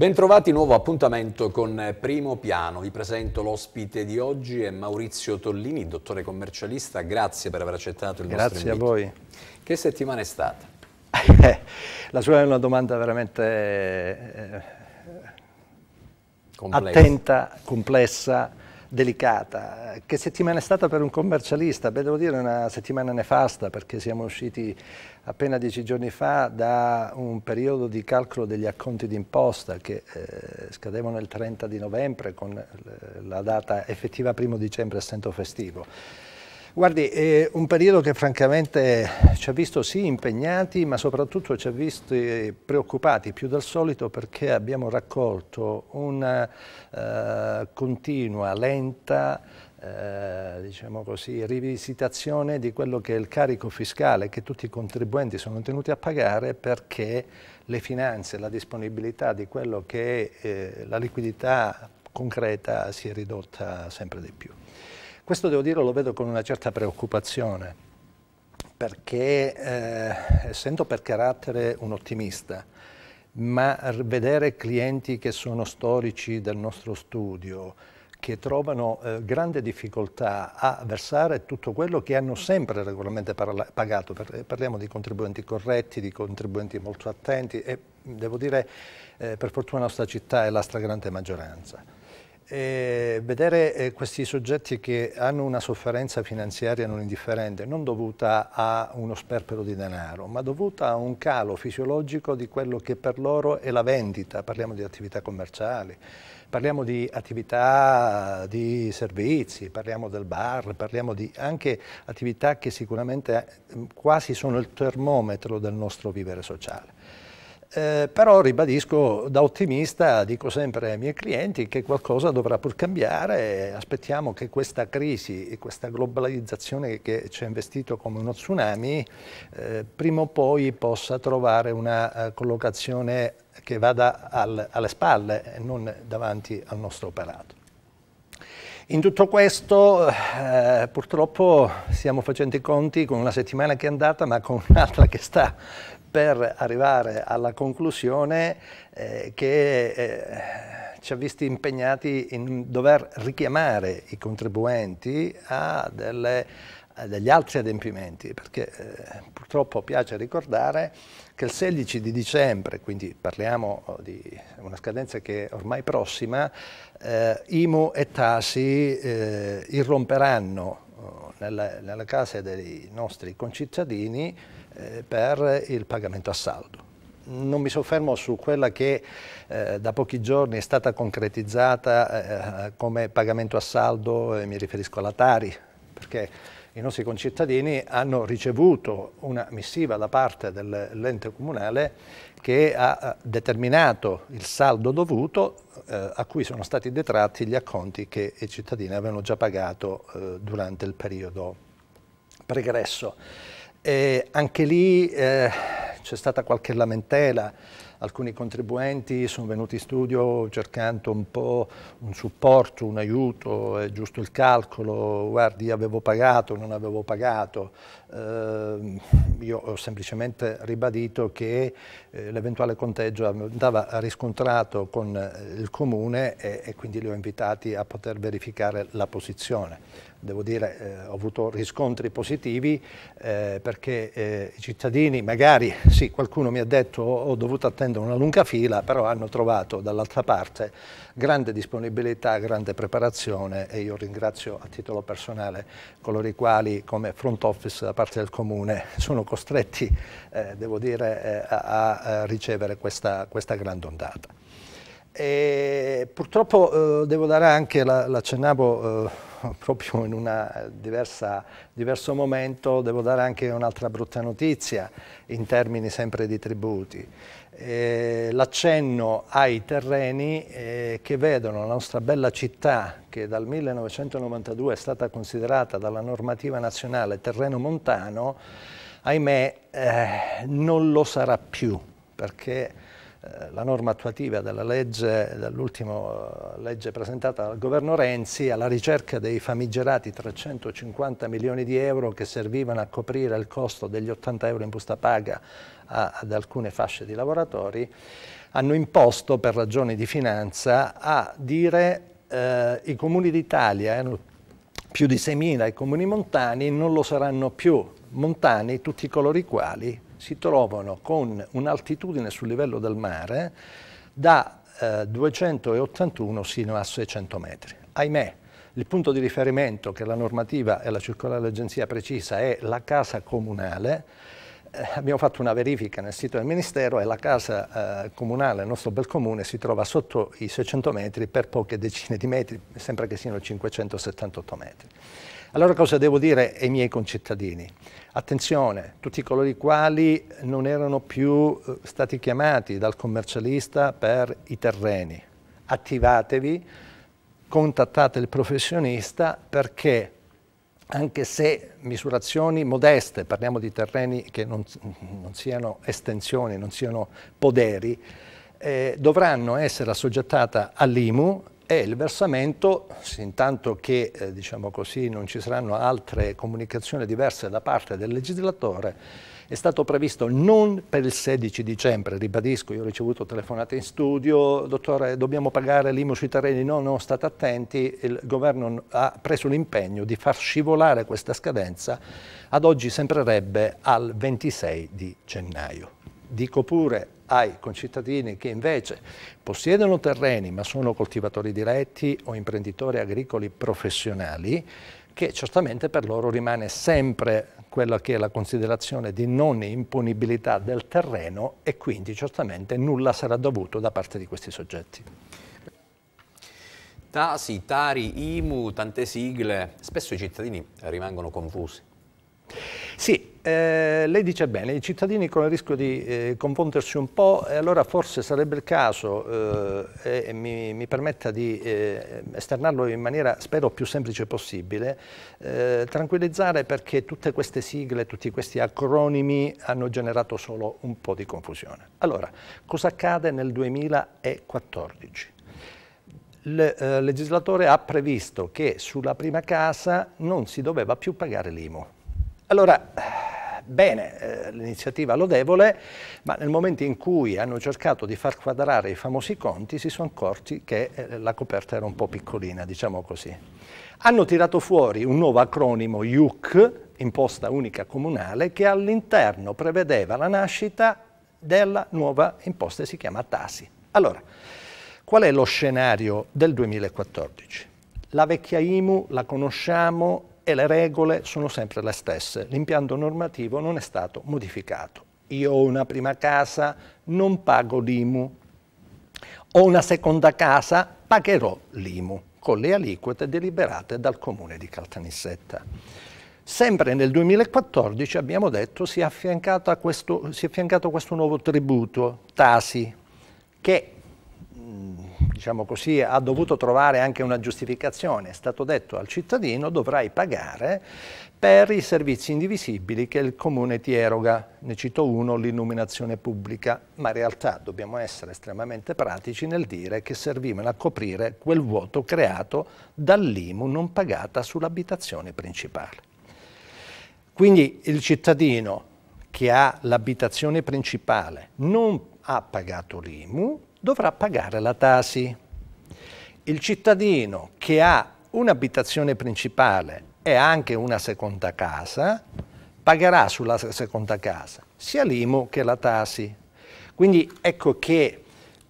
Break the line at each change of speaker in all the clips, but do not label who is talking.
Bentrovati, nuovo appuntamento con Primo Piano. Vi presento l'ospite di oggi è Maurizio Tollini, dottore commercialista. Grazie per aver accettato il Grazie nostro invito. Grazie a voi. Che settimana è stata? La sua è una domanda veramente eh, complessa. attenta, complessa, delicata. Che settimana è stata per un commercialista? Beh, devo dire una settimana nefasta perché siamo usciti appena dieci giorni fa da un periodo di calcolo degli acconti d'imposta che eh, scadevano il 30 di novembre con la data effettiva primo dicembre assento festivo. Guardi, è eh, un periodo che francamente ci ha visto sì impegnati, ma soprattutto ci ha visto preoccupati più del solito perché abbiamo raccolto una eh, continua, lenta eh, diciamo così, rivisitazione di quello che è il carico fiscale che tutti i contribuenti sono tenuti a pagare perché le finanze, la disponibilità di quello che è eh, la liquidità concreta si è ridotta sempre di più. Questo devo dire lo vedo con una certa preoccupazione, perché eh, essendo per carattere un ottimista, ma vedere clienti che sono storici del nostro studio, che trovano eh, grande difficoltà a versare tutto quello che hanno sempre regolarmente pagato, per, parliamo di contribuenti corretti, di contribuenti molto attenti e devo dire eh, per fortuna la nostra città è la stragrande maggioranza. E eh, vedere eh, questi soggetti che hanno una sofferenza finanziaria non indifferente, non dovuta a uno sperpero di denaro, ma dovuta a un calo fisiologico di quello che per loro è la vendita, parliamo di attività commerciali, parliamo di attività di servizi, parliamo del bar, parliamo di anche attività che sicuramente eh, quasi sono il termometro del nostro vivere sociale. Eh, però ribadisco, da ottimista dico sempre ai miei clienti che qualcosa dovrà pur cambiare, aspettiamo che questa crisi e questa globalizzazione che ci ha investito come uno tsunami eh, prima o poi possa trovare una uh, collocazione che vada al, alle spalle e non davanti al nostro operato. In tutto questo eh, purtroppo stiamo facendo i conti con una settimana che è andata ma con un'altra che sta per arrivare alla conclusione eh, che eh, ci ha visti impegnati in dover richiamare i contribuenti a, delle, a degli altri adempimenti, perché eh, purtroppo piace ricordare che il 16 di dicembre, quindi parliamo oh, di una scadenza che è ormai prossima, eh, IMU e Tasi eh, irromperanno nelle, oh, nelle case dei nostri concittadini eh, per il pagamento a saldo. Non mi soffermo su quella che eh, da pochi giorni è stata concretizzata eh, come pagamento a saldo, e mi riferisco alla Tari, perché i nostri concittadini hanno ricevuto una missiva da parte dell'ente comunale che ha eh, determinato il saldo dovuto eh, a cui sono stati detratti gli acconti che i cittadini avevano già pagato eh, durante il periodo pregresso. E anche lì eh, c'è stata qualche lamentela, alcuni contribuenti sono venuti in studio cercando un po' un supporto, un aiuto, è giusto il calcolo, guardi avevo pagato, non avevo pagato, Ehm, io ho semplicemente ribadito che eh, l'eventuale conteggio andava riscontrato con eh, il Comune e, quindi li ho invitati a poter verificare la posizione. Devo dire, eh, ho avuto riscontri positivi perché i cittadini, magari, sì, qualcuno mi ha detto ho dovuto attendere una lunga fila, però hanno trovato dall'altra parte grande disponibilità, grande preparazione e io ringrazio a titolo personale coloro i quali come front office da parte del comune sono costretti, eh, devo dire, eh, a, a, ricevere questa, questa grande ondata. E purtroppo eh, devo dare anche, la, l'accennavo eh, proprio in un diverso momento, devo dare anche un'altra brutta notizia in termini sempre di tributi. Eh, l'accenno ai terreni eh, che vedono la nostra bella città, che dal 1992 è stata considerata dalla normativa nazionale terreno montano, ahimè eh, non lo sarà più, perché eh, la norma attuativa della legge, dell'ultima eh, legge presentata dal governo Renzi alla ricerca dei famigerati 350 milioni di euro che servivano a coprire il costo degli 80 euro in busta paga a, ad alcune fasce di lavoratori, hanno imposto per ragioni di finanza a dire eh, i comuni d'Italia, eh, più di 6.000 i comuni montani, non lo saranno più montani tutti coloro i quali si trovano con un'altitudine sul livello del mare da eh, 281 sino a 600 metri. Ahimè, il punto di riferimento che la normativa e la circolare agenzia precisa è la casa comunale, eh, abbiamo fatto una verifica nel sito del Ministero e la casa eh, comunale, il nostro bel comune, si trova sotto i 600 metri per poche decine di metri, sembra che siano 578 metri. Allora cosa devo dire ai miei concittadini? Attenzione, tutti coloro i quali non erano più eh, stati chiamati dal commercialista per i terreni, attivatevi, contattate il professionista perché anche se misurazioni modeste, parliamo di terreni che non, non siano estensioni, non siano poderi, eh, dovranno essere assoggettate all'IMU è il versamento, intanto che eh, diciamo così, non ci saranno altre comunicazioni diverse da parte del legislatore, è stato previsto non per il 16 dicembre, ribadisco, io ho ricevuto telefonate in studio, dottore dobbiamo pagare l'IMU sui terreni, no, no, state attenti, il governo ha preso l'impegno di far scivolare questa scadenza, ad oggi sembrerebbe al 26 di gennaio. Dico pure ai concittadini che invece possiedono terreni ma sono coltivatori diretti o imprenditori agricoli professionali che certamente per loro rimane sempre quella che è la considerazione di non imponibilità del terreno e quindi certamente nulla sarà dovuto da parte di questi soggetti. Tasi, tari, IMU, tante sigle, spesso i cittadini rimangono confusi. Sì, eh, lei dice bene, i cittadini con il rischio di eh, confondersi un po', e allora forse sarebbe il caso, eh, e mi, mi, permetta di eh, esternarlo in maniera spero più semplice possibile, eh, tranquillizzare perché tutte queste sigle, tutti questi acronimi hanno generato solo un po' di confusione. Allora, cosa accade nel 2014? il eh, legislatore ha previsto che sulla prima casa non si doveva più pagare l'IMU. Allora, bene, eh, l'iniziativa lodevole, ma nel momento in cui hanno cercato di far quadrare i famosi conti si sono accorti che eh, la coperta era un po' piccolina, diciamo così. Hanno tirato fuori un nuovo acronimo IUC, imposta unica comunale, che all'interno prevedeva la nascita della nuova imposta, si chiama TASI. Allora, qual è lo scenario del 2014? La vecchia IMU la conosciamo, e le regole sono sempre le stesse. L'impianto normativo non è stato modificato. Io ho una prima casa, non pago l'IMU. Ho una seconda casa, pagherò l'IMU con le aliquote deliberate dal comune di Caltanissetta. Sempre nel 2014, abbiamo detto, si è affiancato a questo, affiancato a questo nuovo tributo, Tasi, che diciamo così, ha dovuto trovare anche una giustificazione. È stato detto al cittadino dovrai pagare per i servizi indivisibili che il comune ti eroga. Ne cito uno, l'illuminazione pubblica, ma in realtà dobbiamo essere estremamente pratici nel dire che servivano a coprire quel vuoto creato dall'IMU non pagata sull'abitazione principale. Quindi il cittadino che ha l'abitazione principale non ha pagato l'IMU, dovrà pagare la tasi. Il cittadino che ha un'abitazione principale e anche una seconda casa pagherà sulla seconda casa sia l'IMU che la tasi. Quindi ecco che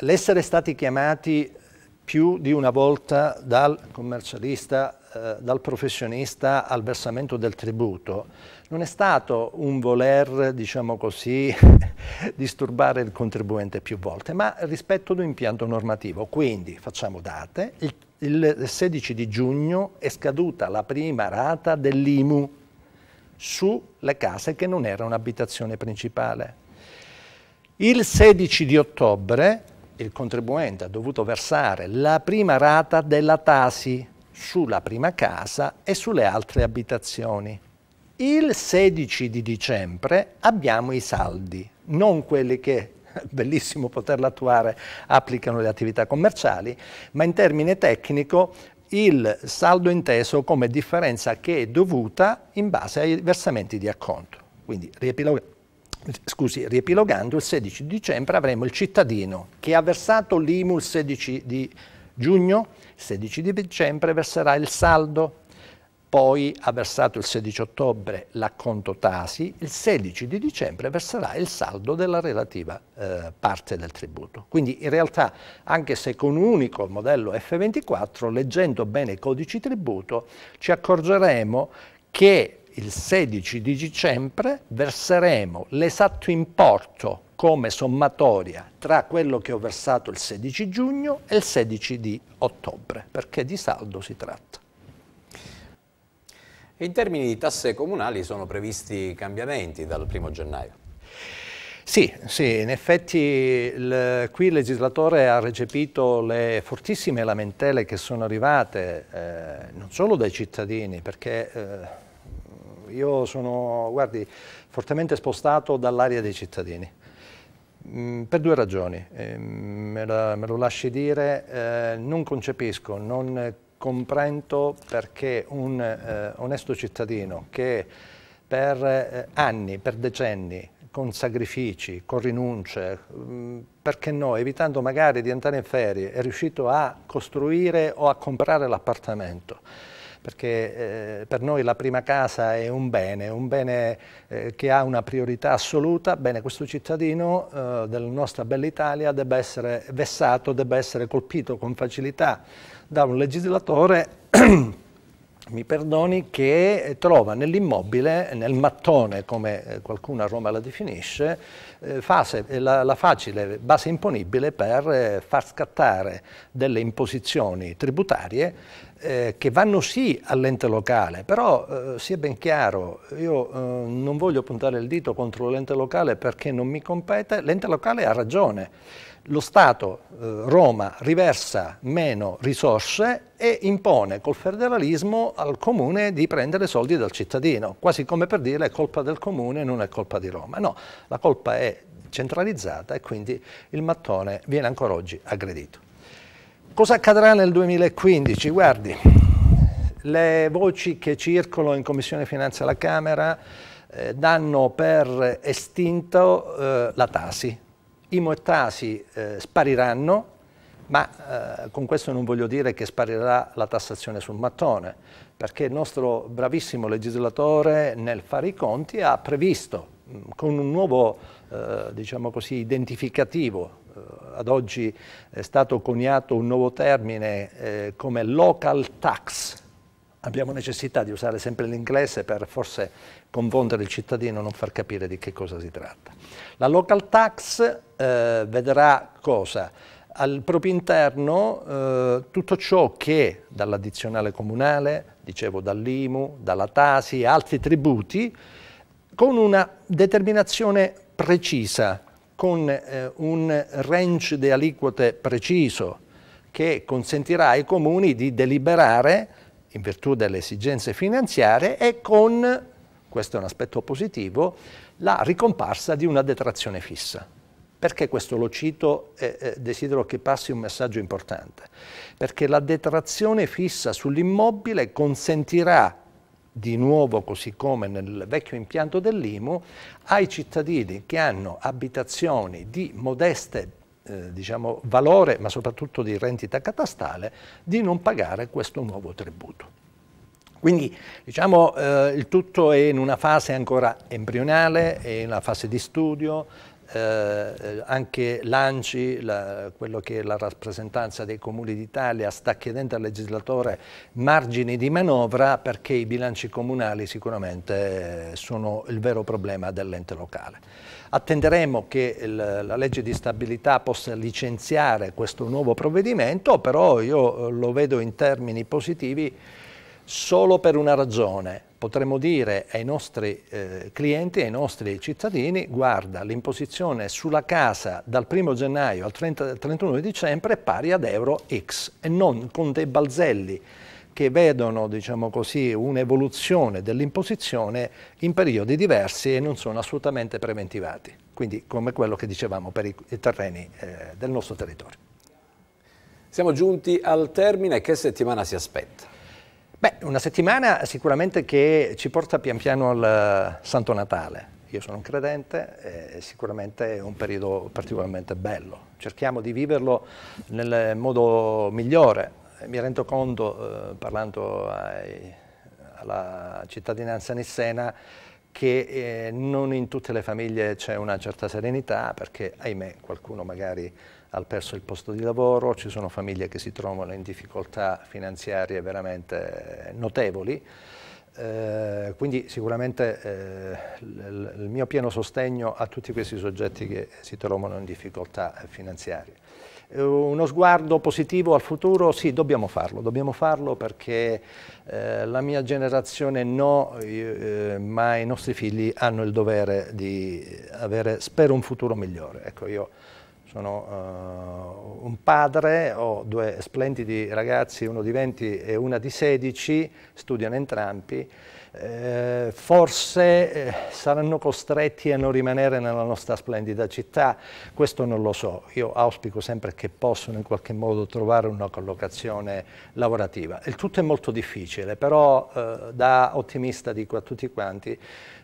l'essere stati chiamati più di una volta dal commercialista eh, dal professionista al versamento del tributo non è stato un voler, diciamo così, disturbare il contribuente più volte, ma rispetto ad un impianto normativo. Quindi facciamo date, il, il 16 di giugno è scaduta la prima rata dell'IMU sulle case che non erano abitazione principale. Il 16 di ottobre il contribuente ha dovuto versare la prima rata della Tasi, sulla prima casa e sulle altre abitazioni. Il 16 di dicembre abbiamo i saldi, non quelli che bellissimo poterlo attuare, applicano le attività commerciali, ma in termine tecnico il saldo inteso come differenza che è dovuta in base ai versamenti di acconto. Quindi riepilog scusi, riepilogando, il 16 di dicembre avremo il cittadino che ha versato l'IMU il 16 di giugno, 16 di dicembre verserà il saldo, poi ha versato il 16 ottobre l'acconto Tasi, il 16 di dicembre verserà il saldo della relativa eh, parte del tributo. Quindi in realtà anche se con un unico modello F24, leggendo bene i codici tributo, ci accorgeremo che il 16 di dicembre verseremo l'esatto importo come sommatoria tra quello che ho versato il 16 giugno e il 16 di ottobre, perché di saldo si tratta. In termini di tasse comunali sono previsti cambiamenti dal 1 gennaio? Sì, sì, in effetti il, qui il legislatore ha recepito le fortissime lamentele che sono arrivate eh, non solo dai cittadini, perché... Eh, io sono, guardi, fortemente spostato dall'area dei cittadini. Mm, per due ragioni, eh, me, la, me, lo lasci dire, eh, non concepisco, non comprendo perché un eh, onesto cittadino che per eh, anni, per decenni, con sacrifici, con rinunce, mh, mm, perché no, evitando magari di andare in ferie, è riuscito a costruire o a comprare l'appartamento perché eh, per noi la prima casa è un bene, un bene eh, che ha una priorità assoluta, bene questo cittadino eh, della nostra bella Italia debba essere vessato, debba essere colpito con facilità da un legislatore mi perdoni, che trova nell'immobile, nel mattone come eh, qualcuno a Roma la definisce, eh, fase, eh, la, la, facile base imponibile per eh, far scattare delle imposizioni tributarie eh, che vanno sì all'ente locale, però eh, sia ben chiaro, io eh, non voglio puntare il dito contro l'ente locale perché non mi compete, l'ente locale ha ragione, lo Stato, Roma, riversa meno risorse e impone col federalismo al Comune di prendere soldi dal cittadino, quasi come per dire è colpa del Comune, non è colpa di Roma. No, la colpa è centralizzata e quindi il mattone viene ancora oggi aggredito. Cosa accadrà nel 2015? Guardi, le voci che circolano in Commissione Finanze alla Camera eh, danno per estinto eh, la Tasi. IMO e Tasi eh, spariranno, ma eh, con questo non voglio dire che sparirà la tassazione sul mattone, perché il nostro bravissimo legislatore nel fare i conti ha previsto con un nuovo eh, diciamo così, identificativo. Eh, ad oggi è stato coniato un nuovo termine eh, come local tax. Abbiamo necessità di usare sempre l'inglese per forse confondere il cittadino, e non far capire di che cosa si tratta. La local tax eh, vedrà cosa? al proprio interno eh, tutto ciò che dall'addizionale comunale, dicevo dall'IMU, dalla TASI, e altri tributi, con una determinazione precisa, con eh, un range di aliquote preciso che consentirà ai comuni di deliberare in virtù delle esigenze finanziarie e con, questo è un aspetto positivo, la ricomparsa di una detrazione fissa. Perché questo lo cito e desidero che passi un messaggio importante? Perché la detrazione fissa sull'immobile consentirà di nuovo così come nel vecchio impianto dell'IMU, ai cittadini che hanno abitazioni di modeste eh, diciamo, valore, ma soprattutto di rendita catastale, di non pagare questo nuovo tributo. Quindi diciamo, eh, il tutto è in una fase ancora embrionale, è in una fase di studio, eh, anche l'ANCI, la, quello che è la rappresentanza dei comuni d'Italia, sta chiedendo al legislatore margini di manovra perché i bilanci comunali sicuramente eh, sono il vero problema dell'ente locale. Attenderemo che il, la legge di stabilità possa licenziare questo nuovo provvedimento, però io eh, lo vedo in termini positivi solo per una ragione, potremmo dire ai nostri eh, clienti, ai nostri cittadini, guarda l'imposizione sulla casa dal 1 gennaio al 30, 31 dicembre è pari ad euro X e non con dei balzelli che vedono diciamo un'evoluzione dell'imposizione in periodi diversi e non sono assolutamente preventivati, quindi come quello che dicevamo per i terreni eh, del nostro territorio. Siamo giunti al termine, che settimana si aspetta? Beh, una settimana sicuramente che ci porta pian piano al eh, Santo Natale. Io sono un credente, eh, e sicuramente è un periodo particolarmente bello. Cerchiamo di viverlo nel modo migliore. Mi rendo conto, eh, parlando ai, alla cittadinanza nissena, che eh, non in tutte le famiglie c'è una certa serenità perché, ahimè, qualcuno magari ha perso il posto di lavoro, ci sono famiglie che si trovano in difficoltà finanziarie veramente eh, notevoli. Eh, quindi sicuramente eh, il mio pieno sostegno a tutti questi soggetti che si trovano in difficoltà finanziarie. Eh, uno sguardo positivo al futuro? Sì, dobbiamo farlo, dobbiamo farlo perché eh, la mia generazione no, ma i nostri figli hanno il dovere di avere, spero, un futuro migliore. Ecco, io sono uh, un padre, ho due splendidi ragazzi, uno di 20 e una di 16, studiano entrambi, eh, forse eh, saranno costretti a non rimanere nella nostra splendida città, questo non lo so, io auspico sempre che possano in qualche modo trovare una collocazione lavorativa. Il tutto è molto difficile, però eh, da ottimista dico a tutti quanti,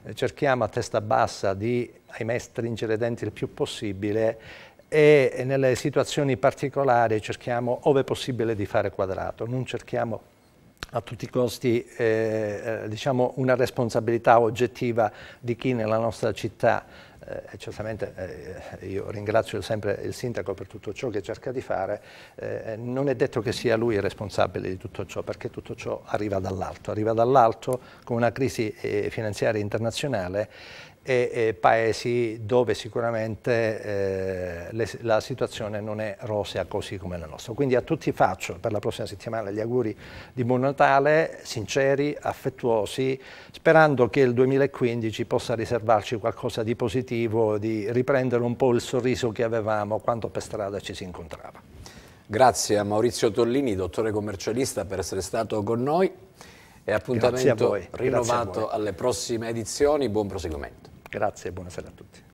eh, cerchiamo a testa bassa di, ahimè, stringere i denti il più possibile e nelle situazioni particolari cerchiamo, ove possibile, di fare quadrato, non cerchiamo a tutti i costi eh, eh diciamo una responsabilità oggettiva di chi nella nostra città eh, certamente eh, io ringrazio sempre il sindaco per tutto ciò che cerca di fare, eh, non è detto che sia lui il responsabile di tutto ciò, perché tutto ciò arriva dall'alto, arriva dall'alto con una crisi eh, finanziaria internazionale e, e paesi dove sicuramente eh, le, la situazione non è rosea così come la nostra. Quindi a tutti faccio per la prossima settimana gli auguri di buon Natale, sinceri, affettuosi, sperando che il 2015 possa riservarci qualcosa di positivo, di riprendere un po' il sorriso che avevamo quando per strada ci si incontrava. Grazie a Maurizio Tollini, dottore commercialista, per essere stato con noi e appuntamento rinnovato alle prossime edizioni. Buon proseguimento. Grazie e buonasera a tutti.